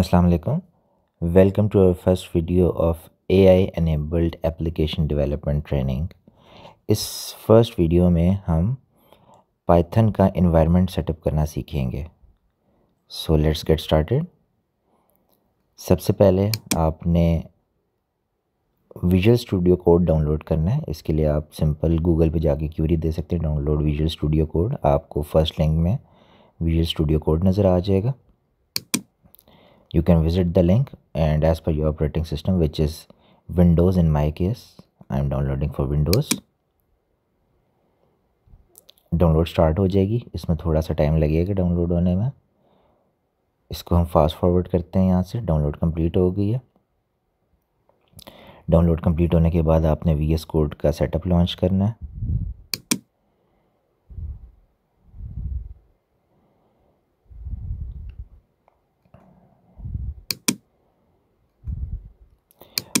Assalamu welcome to our first video of A I enabled application development training इस first video में हम Python का environment setup करना सीखेंगे सो लेट्स गेट स्टार्टेड सबसे पहले आपने विजुअल स्टूडियो कोड डाउनलोड करना है इसके लिए आप सिंपल गूगल पे जाके क्यूरी दे सकते हैं डाउनलोड विजुअल स्टूडियो कोड आपको फर्स्ट लिंक में विजुअल स्टूडियो कोड नज़र आ जाएगा you can visit the link and as per your operating system which is windows in my case am downloading for windows download start हो जाएगी इसमें थोड़ा सा टाइम लगेगा डाउनलोड होने में इसको हम फास्ट फॉरवर्ड करते हैं यहाँ से डाउनलोड कंप्लीट हो गई है डाउनलोड कंप्लीट होने के बाद आपने वी एस कोड का सेटअप लॉन्च करना है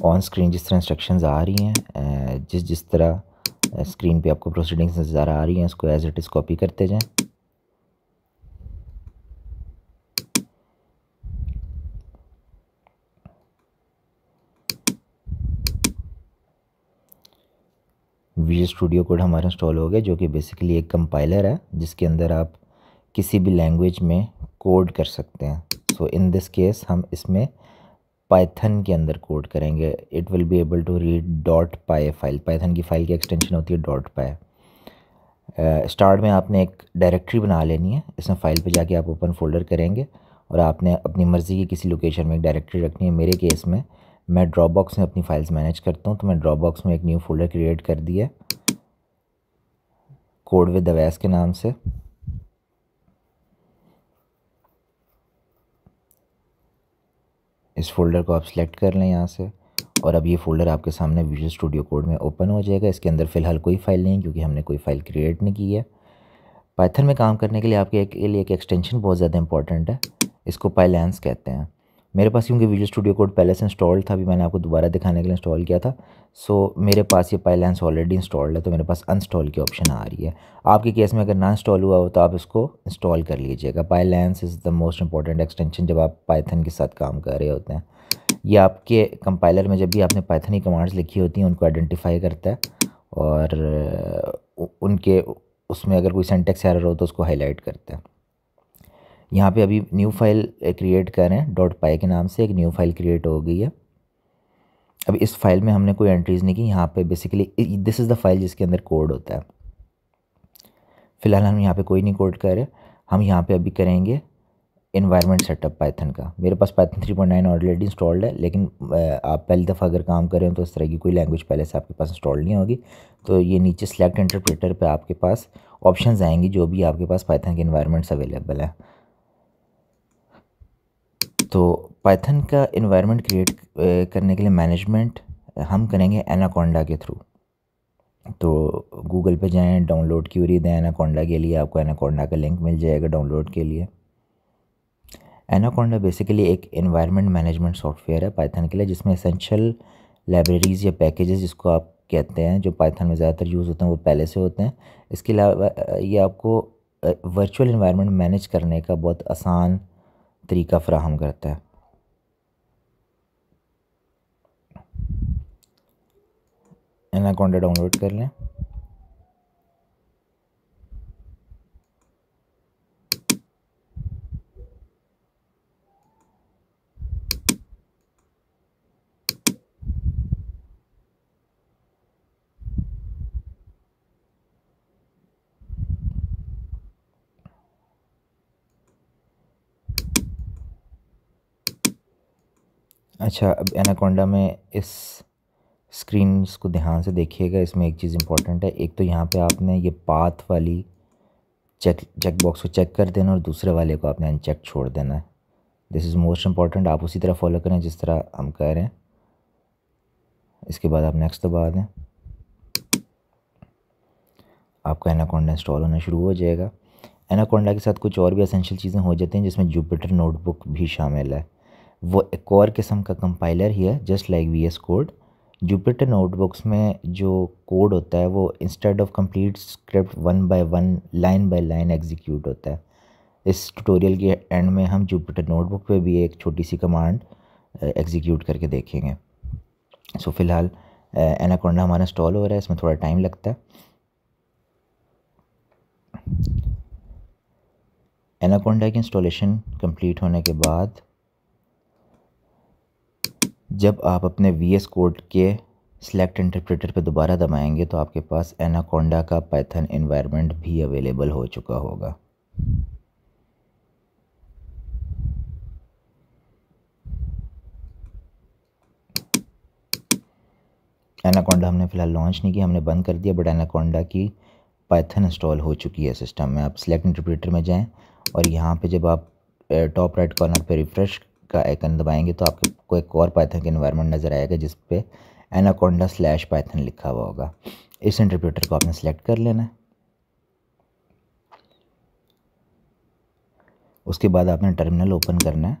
ऑन स्क्रीन जिस तरह इंस्ट्रक्शंस आ रही हैं जिस जिस तरह स्क्रीन पे आपको प्रोसीडिंग्स नज़र आ रही हैं उसको एज इट इज़ कॉपी करते जाएं विजय स्टूडियो कोड हमारा इंस्टॉल हो गया जो कि बेसिकली एक कंपाइलर है जिसके अंदर आप किसी भी लैंग्वेज में कोड कर सकते हैं सो इन दिस केस हम इसमें पाइथन के अंदर कोड करेंगे it will be able to read dot py file Python की फ़ाइल की एक्सटेंशन होती है डॉट पाए स्टार्ट में आपने एक डायरेक्टरी बना लेनी है इसमें फ़ाइल पे जाके आप ओपन फोल्डर करेंगे और आपने अपनी मर्ज़ी की किसी लोकेशन में एक डायरेक्टरी रखनी है मेरे केस में मैं ड्रॉपबॉक्स में अपनी फ़ाइल्स मैनेज करता हूँ तो मैं ड्रॉपबॉक्स में एक न्यू फोल्डर क्रिएट कर दिया कोड विद अवैस के नाम से इस फ़ोल्डर को आप सेलेक्ट कर लें यहाँ से और अब ये फ़ोल्डर आपके सामने विजुअल स्टूडियो कोड में ओपन हो जाएगा इसके अंदर फ़िलहाल कोई फ़ाइल नहीं क्योंकि हमने कोई फ़ाइल क्रिएट नहीं की है पाइथन में काम करने के लिए आपके एक लिए एक एक्सटेंशन बहुत ज़्यादा इंपॉर्टेंट है इसको पाइलैंस कहते हैं मेरे पास क्योंकि विजुअल स्टूडियो कोड पहले से इंस्टॉल था अभी मैंने आपको दोबारा दिखाने के लिए इंस्टॉल किया था सो मेरे पास ये पाइलेंस ऑलरेडी इंस्टॉल्ड है तो मेरे पास अनस्टॉल की ऑप्शन आ रही है आपके केस में अगर ना इंस्टॉल हुआ हो तो आप इसको इंस्टॉल कर लीजिएगा Pylance is the most important extension जब आप पाइथन के साथ काम कर रहे होते हैं ये आपके कंपाइलर में जब भी आपने पाइथनी कमांड्स लिखी होती हैं उनको आइडेंटिफाई करता है और उनके उसमें अगर कोई सेंटेक्स एरर हो तो उसको हाईलाइट करता है यहाँ पे अभी न्यू फाइल क्रिएट करें डॉट पाई के नाम से एक न्यू फाइल क्रिएट हो गई है अब इस फाइल में हमने कोई एंट्रीज़ नहीं की यहाँ पे basically this is the file जिसके अंदर कोड होता है फ़िलहाल हम यहाँ पे कोई नहीं कोड कर रहे हम यहाँ पे अभी करेंगे इन्वायरमेंट सेटअप पाइथन का मेरे पास पाइथन 3.9 ऑलरेडी इंस्टॉल्ड है लेकिन आप पहली दफ़ा अगर काम करें तो इस तरह की कोई लैंग्वेज पहले से आपके पास इंस्टॉल नहीं होगी तो ये नीचे सेलेक्ट इंटरप्रेटर पे आपके पास ऑप्शंस आएंगी जो भी आपके पास पाइथन के इन्वायरमेंट्स अवेलेबल है तो पाइथन का इन्वायरमेंट क्रिएट करने के लिए मैनेजमेंट हम करेंगे एनाकोंडा के थ्रू तो गूगल पे जाएं डाउनलोड की उरी दें एनाकोंडा के लिए आपको एनाकोंडा का लिंक मिल जाएगा डाउनलोड के लिए एनाकोंडा बेसिकली एक इन्वायरमेंट मैनेजमेंट सॉफ्टवेयर है पाइथन के लिए जिसमें इसेंशल लाइब्रेरीज़ या पैकेजेस जिसको आप कहते हैं जो पाइथन में ज़्यादातर यूज़ होते हैं वो पहले से होते हैं इसके अलावा ये आपको वर्चुअल इन्वायरमेंट मैनेज करने का बहुत आसान तरीका फ्राहम करता है एनाकोंडा डाउनलोड कर लें अच्छा अब एनाकोंडा में इस स्क्रीन को ध्यान से देखिएगा इसमें एक चीज़ इम्पॉर्टेंट है एक तो यहाँ पे आपने ये पाथ वाली चेक चेक बॉक्स को चेक कर देना और दूसरे वाले को आपने अनचेक छोड़ देना है दिस इज़ मोस्ट इम्पॉर्टेंट आप उसी तरह फॉलो करें जिस तरह हम कह रहे हैं इसके बाद आप नेक्स्ट दबा दें आपका एनाकोंडा इंस्टॉल होना शुरू हो जाएगा एनाकोंडा के साथ कुछ और भी असेंशियल चीज़ें हो जाती हैं जिसमें जुपिटर नोटबुक भी शामिल है वो एक और किस्म का कंपाइलर ही है just like V S code Jupyter notebooks में जो कोड होता है वो instead of complete script one by one line by line execute होता है इस ट्यूटोरियल के एंड में हम जुपिटर नोटबुक पे भी एक छोटी सी कमांड एग्जीक्यूट करके देखेंगे सो so, फ़िलहाल एनाकोंडा हमारा इंस्टॉल हो रहा है इसमें थोड़ा टाइम लगता है एनाकोंडा की इंस्टॉलेशन कंप्लीट होने के बाद जब आप अपने वी एस कोड के सेलेक्ट इंटरप्रेटर पर दोबारा दबाएंगे तो आपके पास एनाकोंडा का पैथन इन्वायरमेंट भी अवेलेबल हो चुका होगा एनाकोंडा हमने फ़िलहाल लॉन्च नहीं किया हमने बंद कर दिया बट एनाकोंडा की पाइथन इंस्टॉल हो चुकी है सिस्टम में आप सिलेक्ट इंटरप्रेटर में जाएं और यहाँ पे जब आप टॉप राइट कॉर्नर पे रिफ़्रेश का आइकन दबाएंगे तो आपके को एक और पाइथन का इन्वायरमेंट नज़र आएगा जिस पर एनाकोंडा स्लैश पाइथन लिखा हुआ होगा इस इंटरप्रेटर को आपने सेलेक्ट कर लेना है उसके बाद आपने टर्मिनल ओपन करना है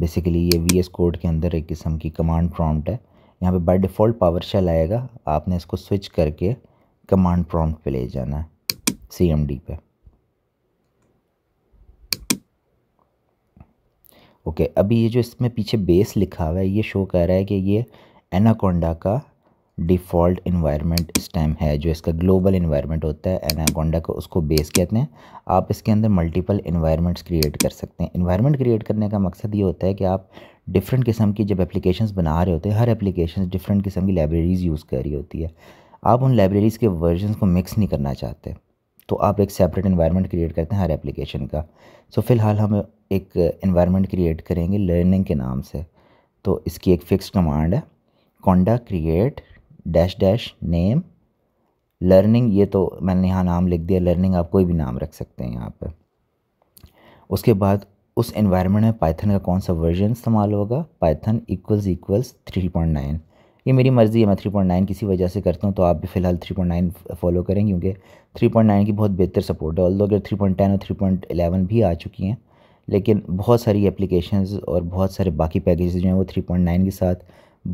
बेसिकली ये वी एस कोड के अंदर एक किस्म की कमांड प्रॉम्प्ट है यहाँ पे बाय डिफ़ॉल्ट पावर शेल आएगा आपने इसको स्विच करके कमांड प्रॉम्प्ट पे ले जाना है सी एम डी पे ओके अभी ये जो इसमें पीछे बेस लिखा हुआ है ये शो कर रहा है कि ये एनाकोंडा का डिफ़ॉल्ट इन्वायरमेंट इस टाइम है जो इसका ग्लोबल इन्वायरमेंट होता है एनाकोंडा को उसको बेस कहते हैं आप इसके अंदर मल्टीपल इन्वायरमेंट्स क्रिएट कर सकते हैं इन्वायरमेंट क्रिएट करने का मकसद ये होता है कि आप डिफरेंट किस्म की जब एप्लीकेशन बना रहे होते हैं हर एप्लीकेशन डिफरेंट किस्म की लाइब्रेरीज़ यूज़ कर रही होती है आप उन लाइब्रेरीज़ के वर्जन को मिक्स नहीं करना चाहते तो आप एक सेपरेट इन्वायरमेंट क्रिएट करते हैं हर एप्लीकेशन का सो so, फिलहाल हम एक इन्वायरमेंट क्रिएट करेंगे लर्निंग के नाम से तो इसकी एक फ़िक्स कमांड है conda create dash dash name learning ये तो मैंने यहाँ नाम लिख दिया लर्निंग आप कोई भी नाम रख सकते हैं यहाँ पर उसके बाद उस इन्वायरमेंट में पाइथन का कौन सा वर्जन इस्तेमाल होगा Python equals equals three point nine ये मेरी मर्ज़ी है मैं थ्री पॉइंट नाइन किसी वजह से करता हूँ तो आप भी फ़िलहाल थ्री पॉइंट नाइन फॉलो करें क्योंकि थ्री पॉइंट नाइन की बहुत बेहतर सपोर्ट है ऑल अगर थ्री पॉइंट टेन और थ्री पॉइंट एलेवन भी आ चुकी हैं लेकिन बहुत सारी एप्लीकेशंस और बहुत सारे बाकी पैकेज जो हैं वो थ्री पॉइंट नाइन के साथ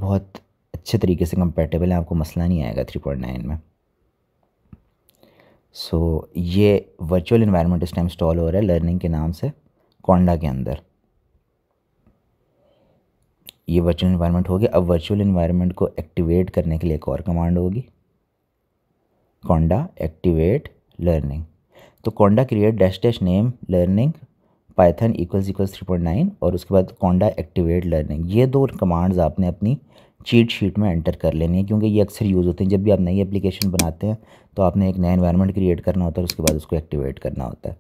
बहुत अच्छे तरीके से कंपेटेबल हैं आपको मसला नहीं आएगा थ्री पॉइंट नाइन में सो so, ये वर्चुअल इन्वायरमेंट इस टाइम इंस्टॉल हो रहा है लर्निंग के नाम से कोंडा के अंदर ये वर्चुअल इन्वायरमेंट हो गया अब वर्चुअल इन्वायरमेंट को एक्टिवेट करने के लिए एक और कमांड होगी कोंडा एक्टिवेट लर्निंग तो conda create dash dash name learning Python equals equals three point nine और उसके बाद कॉन्डा एक्टिवेट लर्निंग ये दो कमांड्स आपने अपनी चीट शीट में एंटर कर लेनी है क्योंकि ये अक्सर यूज़ होते हैं जब भी आप नई एप्लीकेशन बनाते हैं तो आपने एक नया इन्वायरमेंट क्रिएट करना होता है उसके बाद उसको एक्टिवेट करना होता है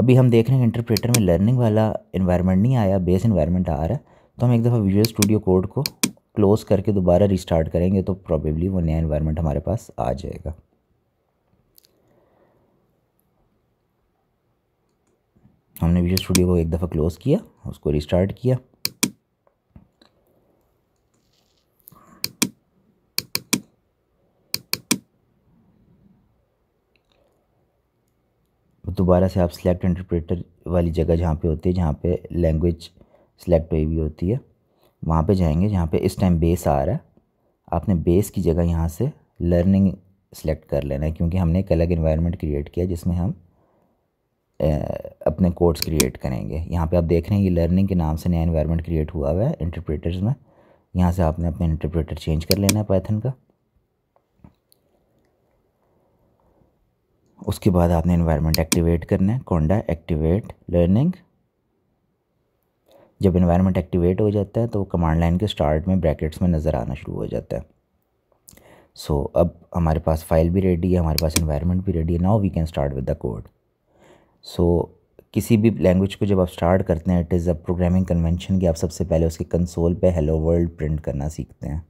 अभी हम देख रहे हैं इंटरप्रेटर में लर्निंग वाला इन्वायरमेंट नहीं आया बेस इन्वायरमेंट आ रहा है तो हम एक दफ़ा विजुअल स्टूडियो कोड को क्लोज़ करके दोबारा रिस्टार्ट करेंगे तो प्रॉबेबली वो नया इन्वायरमेंट हमारे पास आ जाएगा हमने विजुअल स्टूडियो को एक दफ़ा क्लोज़ किया उसको रिस्टार्ट किया दोबारा से आप सेलेक्ट इंटरप्रेटर वाली जगह जहाँ पे होती है जहाँ पे लैंग्वेज सेलेक्ट हुई हुई होती है वहाँ पे जाएंगे जहाँ पे इस टाइम बेस आ रहा है आपने बेस की जगह यहाँ से लर्निंग सेलेक्ट कर लेना है क्योंकि हमने एक अलग इन्वायरमेंट क्रिएट किया जिसमें हम अपने कोड्स क्रिएट करेंगे यहाँ पे आप देख रहे हैं ये लर्निंग के नाम से नया इन्वायरमेंट क्रिएट हुआ हुआ है इंटरप्रेटर्स में यहाँ से आपने अपने इंटरप्रेटर चेंज कर लेना है पैथन का उसके बाद आपने इन्वायरमेंट एक्टिवेट करना है कोंडा एक्टिवेट लर्निंग जब इन्वायरमेंट एक्टिवेट हो जाता है तो कमांड लाइन के स्टार्ट में ब्रैकेट्स में नज़र आना शुरू हो जाता है सो so, अब हमारे पास फाइल भी रेडी है हमारे पास इन्वायरमेंट भी रेडी है now we can start with the code so so, किसी भी लैंग्वेज को जब आप स्टार्ट करते हैं it is a programming convention कि आप सबसे पहले उसके कंसोल पे हेलो वर्ल्ड प्रिंट करना सीखते हैं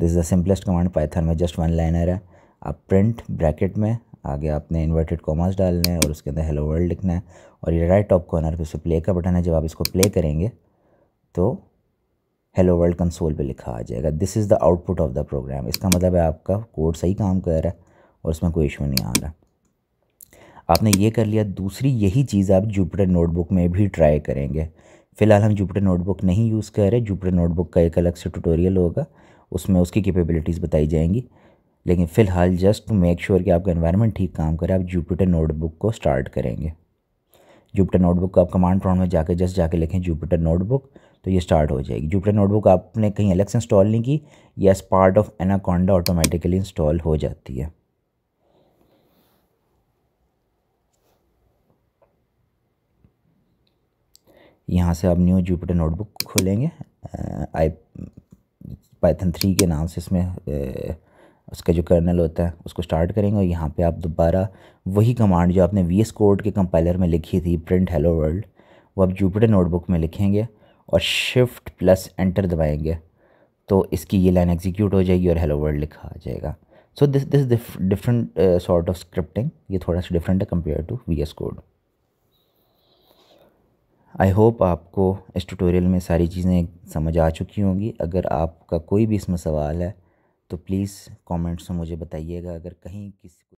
this is the simplest command Python में जस्ट वन लाइनर है आप प्रिंट ब्रैकेट में आगे आपने इन्वर्टेड कॉमर्स डालने हैं और उसके अंदर हेलो वर्ल्ड लिखना है और ये राइट टॉप कॉर्नर पे उसको प्ले का बटन है जब आप इसको प्ले करेंगे तो हेलो वर्ल्ड कंसोल पे लिखा आ जाएगा this is the output of the program इसका मतलब है आपका कोड सही काम कर रहा है और उसमें कोई इशू नहीं आ रहा है आपने ये कर लिया दूसरी यही चीज़ आप जुपिटर नोटबुक में भी ट्राई करेंगे फ़िलहाल हम जुपिटर नोटबुक नहीं यूज़ कर रहे जुपिटर नोटबुक का एक अलग से ट्यूटोरियल होगा उसमें उसकी कैपेबिलिटीज़ बताई जाएंगी लेकिन फ़िलहाल जस्ट टू मेक श्योर कि आपका इन्वायरमेंट ठीक काम करे आप जुपिटर नोटबुक को स्टार्ट करेंगे जुपिटर नोटबुक को आप कमांड प्रॉन्ट में जाके जस्ट जाके लिखें जुपिटर नोटबुक तो ये स्टार्ट हो जाएगी जुपिटर नोटबुक आपने कहीं अलग से इंस्टॉल नहीं की या as part of Anaconda automatically install हो जाती है यहाँ से आप न्यू जुपिटर नोटबुक खोलेंगे आई पाइथन थ्री के नाम से इसमें उसका जो कर्नल होता है उसको स्टार्ट करेंगे और यहाँ पे आप दोबारा वही कमांड जो आपने वी एस कोड के कंपाइलर में लिखी थी प्रिंट हेलो वर्ल्ड वो आप जुपिटर नोटबुक में लिखेंगे और शिफ्ट प्लस एंटर दबाएंगे तो इसकी ये लाइन एग्जीक्यूट हो जाएगी और हेलो वर्ल्ड लिखा आ जाएगा so this this different sort of scripting ये थोड़ा सा डिफरेंट है compare to V S code I hope आपको इस ट्यूटोरियल में सारी चीज़ें समझ आ चुकी होंगी अगर आपका कोई भी इसमें सवाल है तो प्लीज़ कमेंट्स में मुझे बताइएगा अगर कहीं किसी